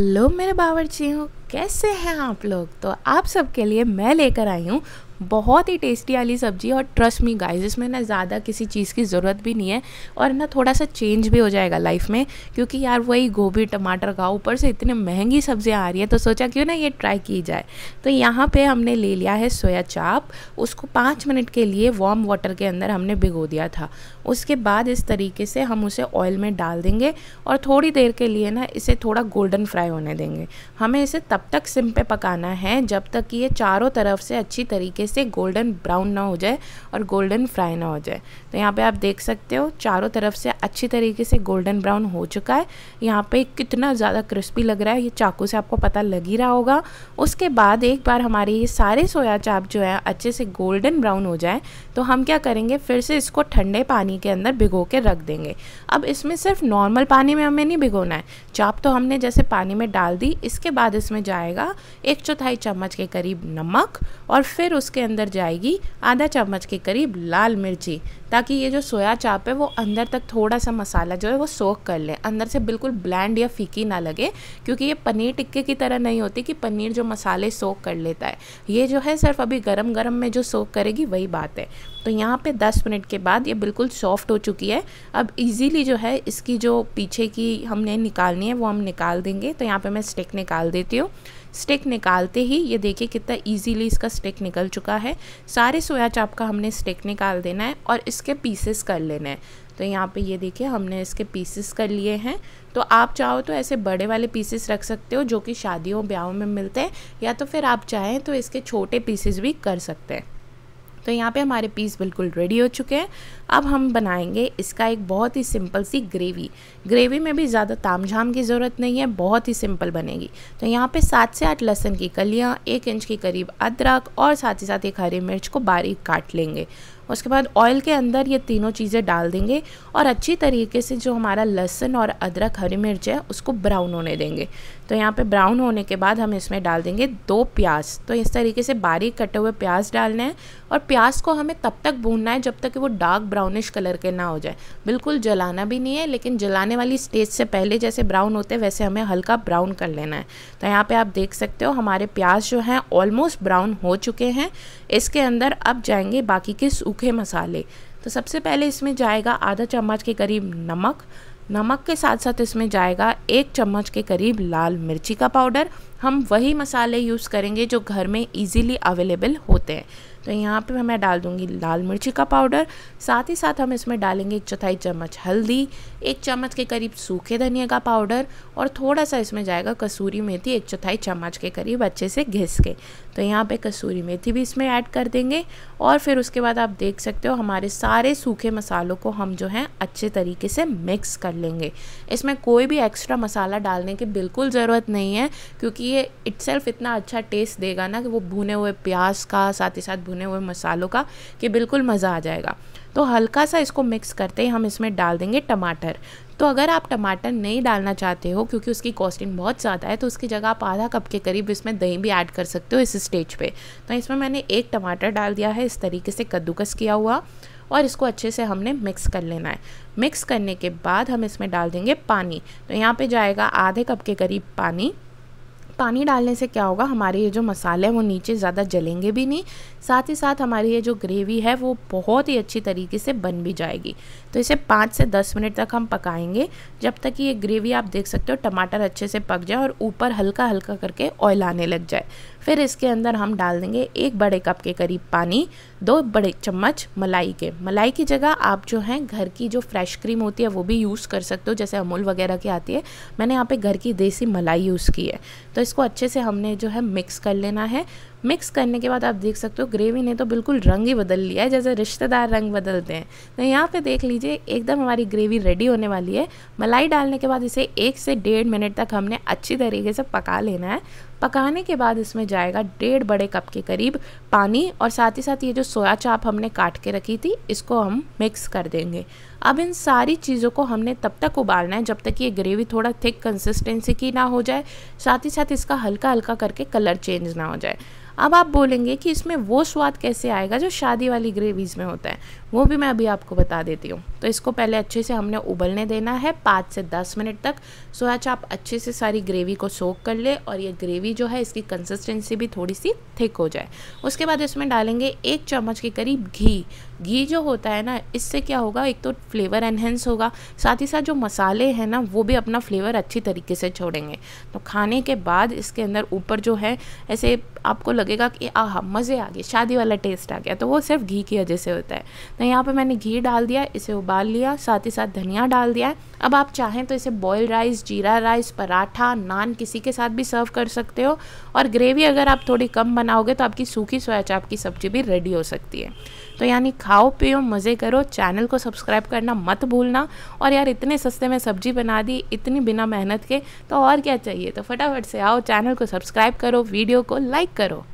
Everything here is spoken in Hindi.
हेलो मेरे बावर्ची हूँ कैसे हैं आप लोग तो आप सबके लिए मैं लेकर आई हूँ बहुत ही टेस्टी वाली सब्जी और ट्रस्ट मी गाइस इसमें ना ज़्यादा किसी चीज़ की ज़रूरत भी नहीं है और ना थोड़ा सा चेंज भी हो जाएगा लाइफ में क्योंकि यार वही गोभी टमाटर का ऊपर से इतने महंगी सब्जियां आ रही है तो सोचा क्यों ना ये ट्राई की जाए तो यहाँ पे हमने ले लिया है सोया चाप उसको पाँच मिनट के लिए वार्म वाटर के अंदर हमने भिगो दिया था उसके बाद इस तरीके से हम उसे ऑयल में डाल देंगे और थोड़ी देर के लिए ना इसे थोड़ा गोल्डन फ्राई होने देंगे हमें इसे तब तब तक सिम पे पकाना है जब तक कि ये चारों तरफ से अच्छी तरीके से गोल्डन ब्राउन ना हो जाए और गोल्डन फ्राई ना हो जाए तो यहाँ पे आप देख सकते हो चारों तरफ से अच्छी तरीके से गोल्डन ब्राउन हो चुका है यहाँ पे कितना ज़्यादा क्रिस्पी लग रहा है ये चाकू से आपको पता लग ही रहा होगा उसके बाद एक बार हमारे ये सारे सोया चाप जो है अच्छे से गोल्डन ब्राउन हो जाए तो हम क्या करेंगे फिर से इसको ठंडे पानी के अंदर भिगो के रख देंगे अब इसमें सिर्फ नॉर्मल पानी में हमें नहीं भिगोना है चाप तो हमने जैसे पानी में डाल दी इसके बाद इसमें जाएगा एक चौथाई चम्मच के करीब नमक और फिर उसके अंदर जाएगी आधा चम्मच के करीब लाल मिर्ची ताकि ये जो सोया चाप है वो अंदर तक थोड़ा सा मसाला जो है वो सोख कर ले अंदर से बिल्कुल ब्लैंड या फीकी ना लगे क्योंकि ये पनीर टिक्के की तरह नहीं होती कि पनीर जो मसाले सोख कर लेता है ये जो है सिर्फ अभी गर्म गर्म में जो सोख करेगी वही बात है तो यहाँ पे 10 मिनट के बाद ये बिल्कुल सॉफ्ट हो चुकी है अब इजीली जो है इसकी जो पीछे की हमने निकालनी है वो हम निकाल देंगे तो यहाँ पे मैं स्टिक निकाल देती हूँ स्टिक निकालते ही ये देखिए कितना इजीली इसका स्टिक निकल चुका है सारे सोया चाप का हमने स्टिक निकाल देना है और इसके पीसेस कर लेना है तो यहाँ पे ये देखिए हमने इसके पीसेस कर लिए हैं तो आप चाहो तो ऐसे बड़े वाले पीसेस रख सकते हो जो कि शादियों ब्याहों में मिलते हैं या तो फिर आप चाहें तो इसके छोटे पीसेस भी कर सकते हैं तो यहाँ पे हमारे पीस बिल्कुल रेडी हो चुके हैं अब हम बनाएंगे इसका एक बहुत ही सिंपल सी ग्रेवी ग्रेवी में भी ज़्यादा ताम झाम की ज़रूरत नहीं है बहुत ही सिंपल बनेगी तो यहाँ पे सात से आठ लहसन की कलियाँ एक इंच के करीब अदरक और साथ ही साथ एक हरी मिर्च को बारीक काट लेंगे उसके बाद ऑयल के अंदर ये तीनों चीज़ें डाल देंगे और अच्छी तरीके से जो हमारा लहसुन और अदरक हरी मिर्च है उसको ब्राउन होने देंगे तो यहाँ पे ब्राउन होने के बाद हम इसमें डाल देंगे दो प्याज तो इस तरीके से बारीक कटे हुए प्याज डालने हैं और प्याज को हमें तब तक भूनना है जब तक कि वो डार्क ब्राउनिश कलर के ना हो जाए बिल्कुल जलाना भी नहीं है लेकिन जलाने वाली स्टेज से पहले जैसे ब्राउन होते हैं वैसे हमें हल्का ब्राउन कर लेना है तो यहाँ पर आप देख सकते हो हमारे प्याज जो हैं ऑलमोस्ट ब्राउन हो चुके हैं इसके अंदर अब जाएंगे बाकी के सूख सूखे मसाले तो सबसे पहले इसमें जाएगा आधा चम्मच के करीब नमक नमक के साथ साथ इसमें जाएगा एक चम्मच के करीब लाल मिर्ची का पाउडर हम वही मसाले यूज़ करेंगे जो घर में इजीली अवेलेबल होते हैं तो यहाँ पे मैं डाल दूँगी लाल मिर्ची का पाउडर साथ ही साथ हम इसमें डालेंगे एक चौथाई चम्मच हल्दी एक चम्मच के करीब सूखे धनिया का पाउडर और थोड़ा सा इसमें जाएगा कसूरी मेथी एक चौथाई चम्मच के करीब अच्छे से घिस के तो यहाँ पे कसूरी मेथी भी इसमें ऐड कर देंगे और फिर उसके बाद आप देख सकते हो हमारे सारे सूखे मसालों को हम जो हैं अच्छे तरीके से मिक्स कर लेंगे इसमें कोई भी एक्स्ट्रा मसाला डालने की बिल्कुल ज़रूरत नहीं है क्योंकि ये इट्सल्फ इतना अच्छा टेस्ट देगा ना कि वो भुने हुए प्याज का साथ ही साथ भुने हुए मसालों का कि बिल्कुल मज़ा आ जाएगा तो हल्का सा इसको मिक्स करते ही हम इसमें डाल देंगे टमाटर तो अगर आप टमाटर नहीं डालना चाहते हो क्योंकि उसकी कॉस्टिंग बहुत ज़्यादा है तो उसकी जगह आप आधा कप के करीब इसमें दही भी ऐड कर सकते हो इस स्टेज पे तो इसमें मैंने एक टमाटर डाल दिया है इस तरीके से कद्दूकस किया हुआ और इसको अच्छे से हमने मिक्स कर लेना है मिक्स करने के बाद हम इसमें डाल देंगे पानी तो यहाँ पर जाएगा आधे कप के करीब पानी पानी डालने से क्या होगा हमारे ये जो मसाले हैं वो नीचे ज़्यादा जलेंगे भी नहीं साथ ही साथ हमारी ये जो ग्रेवी है वो बहुत ही अच्छी तरीके से बन भी जाएगी तो इसे पाँच से दस मिनट तक हम पकाएंगे जब तक कि ये ग्रेवी आप देख सकते हो टमाटर अच्छे से पक जाए और ऊपर हल्का हल्का करके ऑयल आने लग जाए फिर इसके अंदर हम डाल देंगे एक बड़े कप के करीब पानी दो बड़े चम्मच मलाई के मलाई की जगह आप जो हैं घर की जो फ्रेश क्रीम होती है वो भी यूज़ कर सकते हो जैसे अमूल वगैरह की आती है मैंने यहाँ पे घर की देसी मलाई यूज़ की है तो इसको अच्छे से हमने जो है मिक्स कर लेना है मिक्स करने के बाद आप देख सकते हो ग्रेवी ने तो बिल्कुल रंग ही बदल लिया है जैसे रिश्तेदार रंग बदलते हैं तो यहाँ पे देख लीजिए एकदम हमारी ग्रेवी रेडी होने वाली है मलाई डालने के बाद इसे एक से डेढ़ मिनट तक हमने अच्छी तरीके से पका लेना है पकाने के बाद इसमें जाएगा डेढ़ बड़े कप के करीब पानी और साथ ही साथ ये जो सोया चाप हमने काट के रखी थी इसको हम मिक्स कर देंगे अब इन सारी चीज़ों को हमने तब तक उबालना है जब तक ये ग्रेवी थोड़ा थिक कंसिस्टेंसी की ना हो जाए साथ ही साथ इसका हल्का हल्का करके कलर चेंज ना हो जाए अब आप बोलेंगे कि इसमें वो स्वाद कैसे आएगा जो शादी वाली ग्रेवीज़ में होता है वो भी मैं अभी आपको बता देती हूँ तो इसको पहले अच्छे से हमने उबलने देना है पाँच से दस मिनट तक सो आज आप अच्छे से सारी ग्रेवी को सोक कर ले और ये ग्रेवी जो है इसकी कंसिस्टेंसी भी थोड़ी सी थिक हो जाए उसके बाद इसमें डालेंगे एक चम्मच के करीब घी घी जो होता है ना इससे क्या होगा एक तो फ्लेवर एनहेंस होगा साथ ही साथ जो मसाले हैं ना वो भी अपना फ्लेवर अच्छी तरीके से छोड़ेंगे तो खाने के बाद इसके अंदर ऊपर जो है ऐसे आपको लगे लगेगा कि आह हाँ, मज़े आ गए शादी वाला टेस्ट आ गया तो वो सिर्फ घी की वजह से होता है तो यहाँ पर मैंने घी डाल दिया इसे उबाल लिया साथ ही साथ धनिया डाल दिया है अब आप चाहें तो इसे boil rice jeera rice paratha naan किसी के साथ भी सर्व कर सकते हो और ग्रेवी अगर आप थोड़ी कम बनाओगे तो आपकी सूखी सोया चाप की सब्ज़ी भी रेडी हो सकती है तो यानी खाओ पियो मज़े करो चैनल को सब्सक्राइब करना मत भूलना और यार इतने सस्ते में सब्जी बना दी इतनी बिना मेहनत के तो और क्या चाहिए तो फटाफट से आओ चैनल को सब्सक्राइब करो वीडियो को लाइक करो